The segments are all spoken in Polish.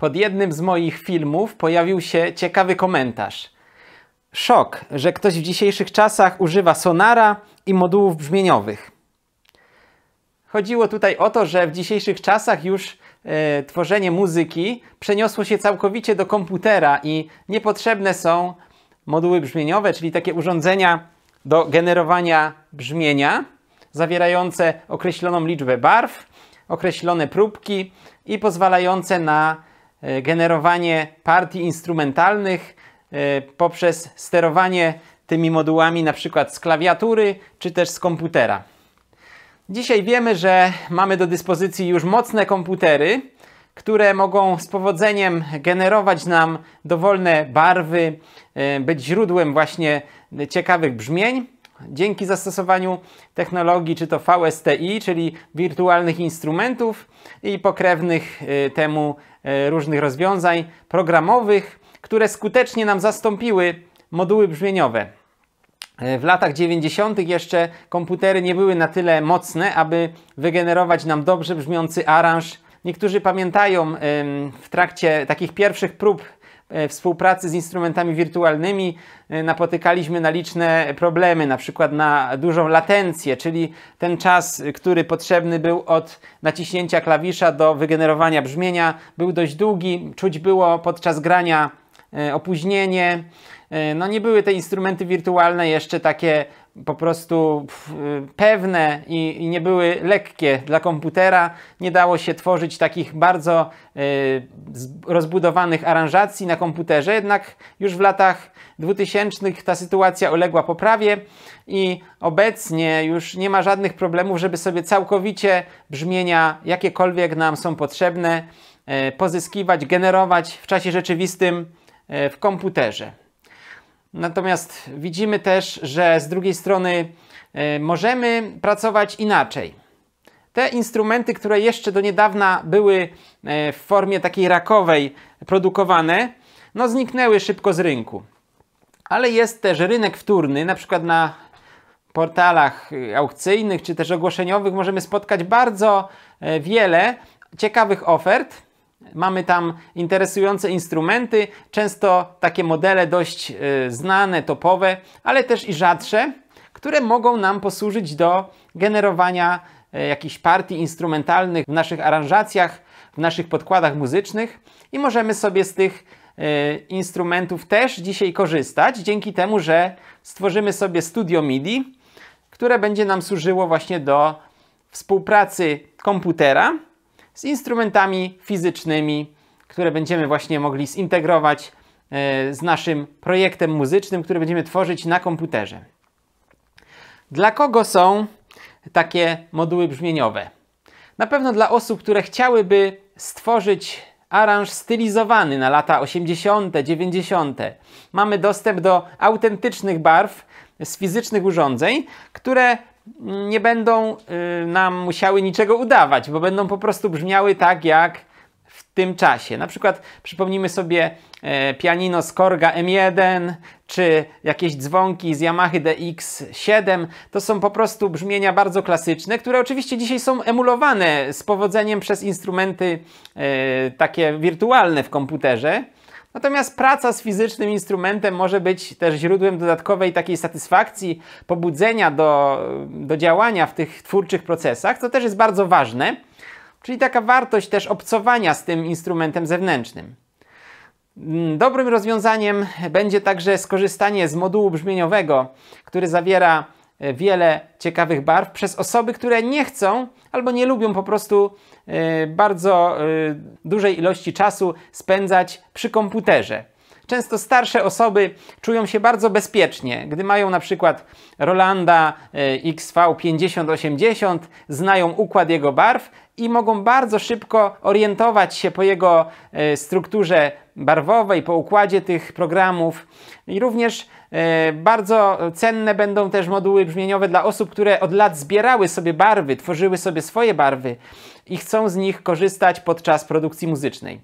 Pod jednym z moich filmów pojawił się ciekawy komentarz. Szok, że ktoś w dzisiejszych czasach używa sonara i modułów brzmieniowych. Chodziło tutaj o to, że w dzisiejszych czasach już e, tworzenie muzyki przeniosło się całkowicie do komputera i niepotrzebne są moduły brzmieniowe, czyli takie urządzenia do generowania brzmienia zawierające określoną liczbę barw, określone próbki i pozwalające na E, generowanie partii instrumentalnych e, poprzez sterowanie tymi modułami na przykład z klawiatury czy też z komputera. Dzisiaj wiemy, że mamy do dyspozycji już mocne komputery, które mogą z powodzeniem generować nam dowolne barwy, e, być źródłem właśnie ciekawych brzmień. Dzięki zastosowaniu technologii, czy to VSTI, czyli wirtualnych instrumentów i pokrewnych temu E, różnych rozwiązań programowych, które skutecznie nam zastąpiły moduły brzmieniowe. E, w latach 90. jeszcze komputery nie były na tyle mocne, aby wygenerować nam dobrze brzmiący aranż. Niektórzy pamiętają w trakcie takich pierwszych prób E, współpracy z instrumentami wirtualnymi e, napotykaliśmy na liczne problemy, na przykład na dużą latencję, czyli ten czas, który potrzebny był od naciśnięcia klawisza do wygenerowania brzmienia, był dość długi, czuć było podczas grania e, opóźnienie. No nie były te instrumenty wirtualne jeszcze takie po prostu y, pewne i, nie były lekkie dla komputera. Nie dało się tworzyć takich bardzo y, rozbudowanych aranżacji na komputerze, jednak już w latach 2000 ta sytuacja uległa poprawie i obecnie już nie ma żadnych problemów, żeby sobie całkowicie brzmienia, jakiekolwiek nam są potrzebne, y, pozyskiwać, generować w czasie rzeczywistym w komputerze. Natomiast widzimy też, że z drugiej strony e, możemy pracować inaczej. Te instrumenty, które jeszcze do niedawna były e, w formie takiej rakowej produkowane, no zniknęły szybko z rynku. Ale jest też rynek wtórny, na przykład na portalach e, aukcyjnych czy też ogłoszeniowych możemy spotkać bardzo wiele ciekawych ofert, Mamy tam interesujące instrumenty, często takie modele dość e, znane, topowe, ale też i rzadsze, które mogą nam posłużyć do generowania e, jakichś partii instrumentalnych w naszych aranżacjach, w naszych podkładach muzycznych i możemy sobie z tych e, instrumentów też dzisiaj korzystać, dzięki temu, że stworzymy sobie studio MIDI, które będzie nam służyło właśnie do współpracy komputera z instrumentami fizycznymi, które będziemy właśnie mogli zintegrować e, z naszym projektem muzycznym, który będziemy tworzyć na komputerze. Dla kogo są takie moduły brzmieniowe? Na pewno dla osób, które chciałyby stworzyć aranż stylizowany na lata 80., 90. Mamy dostęp do autentycznych barw z fizycznych urządzeń, które nie będą y, nam musiały niczego udawać, bo będą po prostu brzmiały tak jak w tym czasie. Na przykład przypomnijmy sobie e, pianino z Korga M1 czy jakieś dzwonki z Yamaha DX7. To są po prostu brzmienia bardzo klasyczne, które oczywiście dzisiaj są emulowane z powodzeniem przez instrumenty e, takie wirtualne w komputerze. Natomiast praca z fizycznym instrumentem może być też źródłem dodatkowej takiej satysfakcji, pobudzenia do, do działania w tych twórczych procesach, co też jest bardzo ważne, czyli taka wartość też obcowania z tym instrumentem zewnętrznym. Mm, dobrym rozwiązaniem będzie także skorzystanie z modułu brzmieniowego, który zawiera E, wiele ciekawych barw przez osoby, które nie chcą albo nie lubią po prostu e, bardzo e, dużej ilości czasu spędzać przy komputerze. Często starsze osoby czują się bardzo bezpiecznie, gdy mają na przykład Rolanda XV5080, znają układ jego barw i mogą bardzo szybko orientować się po jego strukturze barwowej, po układzie tych programów i również E, bardzo cenne będą też moduły brzmieniowe dla osób, które od lat zbierały sobie barwy, tworzyły sobie swoje barwy i chcą z nich korzystać podczas produkcji muzycznej.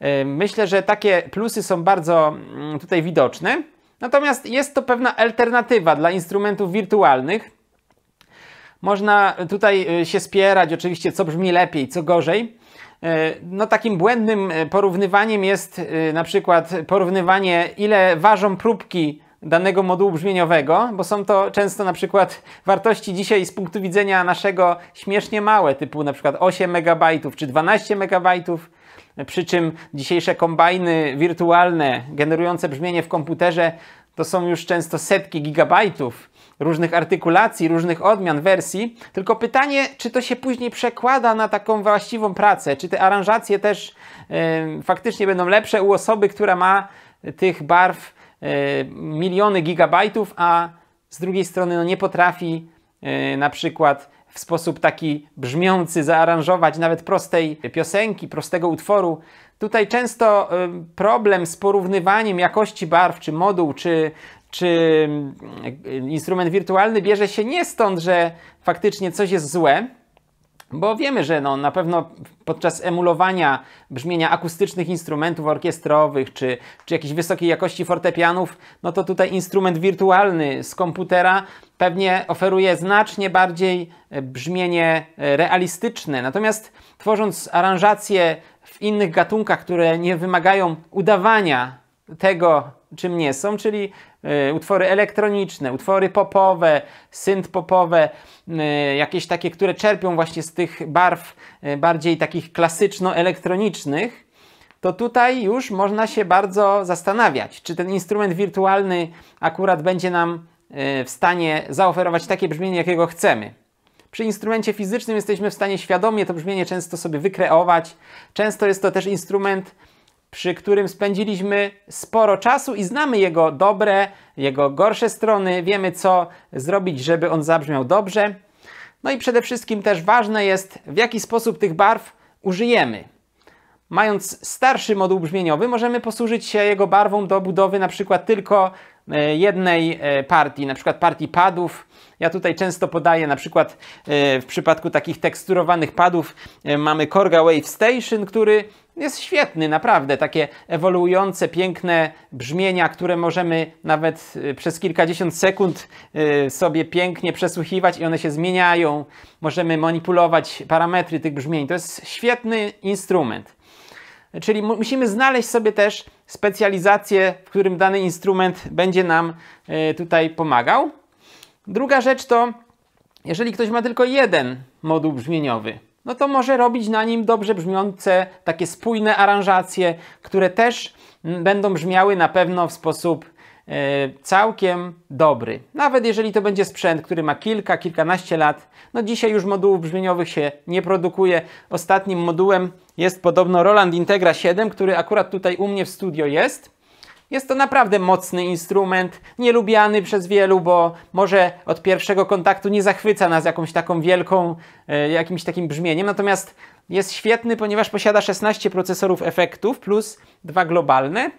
E, myślę, że takie plusy są bardzo mm, tutaj widoczne. Natomiast jest to pewna alternatywa dla instrumentów wirtualnych. Można tutaj e, się spierać, oczywiście, co brzmi lepiej, co gorzej. No, takim błędnym porównywaniem jest na przykład porównywanie, ile ważą próbki danego modułu brzmieniowego, bo są to często na przykład wartości dzisiaj z punktu widzenia naszego śmiesznie małe, typu na przykład 8 MB czy 12 MB, przy czym dzisiejsze kombajny wirtualne generujące brzmienie w komputerze to są już często setki gigabajtów różnych artykulacji, różnych odmian, wersji. Tylko pytanie, czy to się później przekłada na taką właściwą pracę? Czy te aranżacje też faktycznie będą lepsze u osoby, która ma tych barw E, miliony gigabajtów, a z drugiej strony no, nie potrafi e, na przykład w sposób taki brzmiący zaaranżować nawet prostej piosenki, prostego utworu. Tutaj często e, problem z porównywaniem jakości barw, czy moduł, czy, czy mm, instrument wirtualny bierze się nie stąd, że faktycznie coś jest złe, bo wiemy, że no, na pewno podczas emulowania brzmienia akustycznych instrumentów orkiestrowych czy, czy jakiejś wysokiej jakości fortepianów, no to tutaj instrument wirtualny z komputera pewnie oferuje znacznie bardziej e, brzmienie e, realistyczne. Natomiast tworząc aranżacje w innych gatunkach, które nie wymagają udawania tego, czym nie są, czyli E, utwory elektroniczne, utwory popowe, synth popowe, e, jakieś takie, które czerpią właśnie z tych barw e, bardziej takich klasyczno-elektronicznych, to tutaj już można się bardzo zastanawiać, czy ten instrument wirtualny akurat będzie nam w stanie zaoferować takie brzmienie, jakiego chcemy. Przy instrumencie fizycznym jesteśmy w stanie świadomie to brzmienie często sobie wykreować. Często jest to też instrument, przy którym spędziliśmy sporo czasu i znamy jego dobre, jego gorsze strony, wiemy co zrobić, żeby on zabrzmiał dobrze. No i przede wszystkim też ważne jest, w jaki sposób tych barw użyjemy. Mając starszy moduł brzmieniowy, możemy posłużyć się jego barwą do budowy na przykład tylko e, jednej e, partii, na przykład partii padów. Ja tutaj często podaję na przykład e, w przypadku takich teksturowanych padów mamy Korga Wave Station, który jest świetny, naprawdę. Takie ewoluujące, piękne brzmienia, które możemy nawet y, przez kilkadziesiąt sekund y, sobie pięknie przesłuchiwać i one się zmieniają. Możemy manipulować parametry tych brzmień. To jest świetny instrument. Czyli musimy znaleźć sobie też specjalizację, w którym dany instrument będzie nam y, tutaj pomagał. Druga rzecz to, jeżeli ktoś ma tylko jeden moduł brzmieniowy, no to może robić na nim dobrze brzmiące, takie spójne aranżacje, które też będą brzmiały na pewno w sposób e, całkiem dobry. Nawet jeżeli to będzie sprzęt, który ma kilka, kilkanaście lat, no dzisiaj już modułów brzmieniowych się nie produkuje. Ostatnim modułem jest podobno Roland Integra 7, który akurat tutaj u mnie w studio jest. Jest to naprawdę mocny instrument, nielubiany przez wielu, bo może od pierwszego kontaktu nie zachwyca nas jakąś taką wielką, e, jakimś takim brzmieniem. Natomiast jest świetny, ponieważ posiada 16 procesorów efektów plus dwa globalne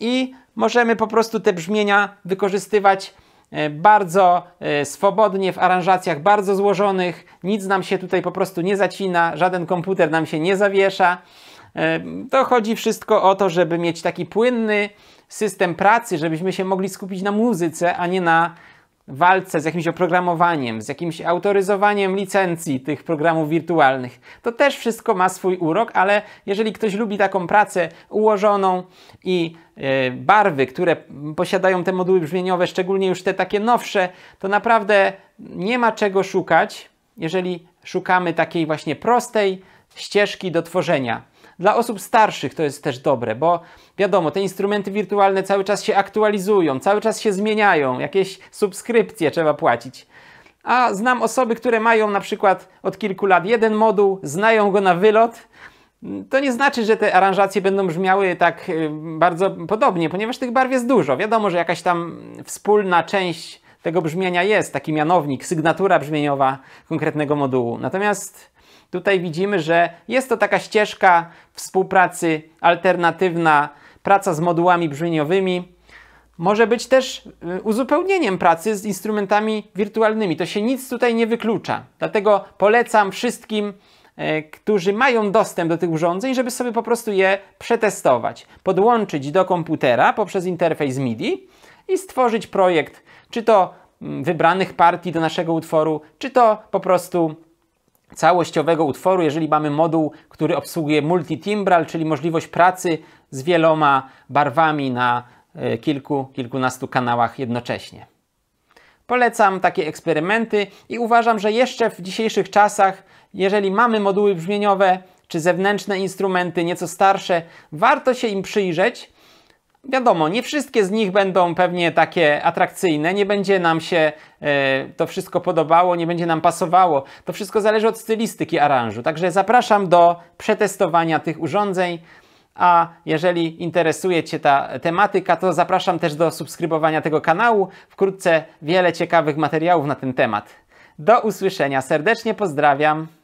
i możemy po prostu te brzmienia wykorzystywać e, bardzo e, swobodnie w aranżacjach bardzo złożonych. Nic nam się tutaj po prostu nie zacina, żaden komputer nam się nie zawiesza. To chodzi wszystko o to, żeby mieć taki płynny, system pracy, żebyśmy się mogli skupić na muzyce, a nie na walce z jakimś oprogramowaniem, z jakimś autoryzowaniem licencji tych programów wirtualnych. To też wszystko ma swój urok, ale jeżeli ktoś lubi taką pracę ułożoną i e, barwy, które posiadają te moduły brzmieniowe, szczególnie już te takie nowsze, to naprawdę nie ma czego szukać, jeżeli szukamy takiej właśnie prostej ścieżki do tworzenia. Dla osób starszych to jest też dobre, bo wiadomo, te instrumenty wirtualne cały czas się aktualizują, cały czas się zmieniają, jakieś subskrypcje trzeba płacić. A znam osoby, które mają na przykład od kilku lat jeden moduł, znają go na wylot. To nie znaczy, że te aranżacje będą brzmiały tak y, bardzo podobnie, ponieważ tych barw jest dużo. Wiadomo, że jakaś tam wspólna część tego brzmienia jest, taki mianownik, sygnatura brzmieniowa konkretnego modułu. Natomiast Tutaj widzimy, że jest to taka ścieżka współpracy alternatywna, praca z modułami brzmieniowymi. Może być też y, uzupełnieniem pracy z instrumentami wirtualnymi. To się nic tutaj nie wyklucza. Dlatego polecam wszystkim, y, którzy mają dostęp do tych urządzeń, żeby sobie po prostu je przetestować, podłączyć do komputera poprzez interfejs MIDI i stworzyć projekt, czy to mm, wybranych partii do naszego utworu, czy to po prostu całościowego utworu, jeżeli mamy moduł, który obsługuje multitimbral, czyli możliwość pracy z wieloma barwami na e, kilku, kilkunastu kanałach jednocześnie. Polecam takie eksperymenty i uważam, że jeszcze w dzisiejszych czasach, jeżeli mamy moduły brzmieniowe czy zewnętrzne instrumenty nieco starsze, warto się im przyjrzeć Wiadomo, nie wszystkie z nich będą pewnie takie atrakcyjne, nie będzie nam się e, to wszystko podobało, nie będzie nam pasowało. To wszystko zależy od stylistyki aranżu. Także zapraszam do przetestowania tych urządzeń. A jeżeli interesuje Cię ta tematyka, to zapraszam też do subskrybowania tego kanału. Wkrótce wiele ciekawych materiałów na ten temat. Do usłyszenia. Serdecznie pozdrawiam.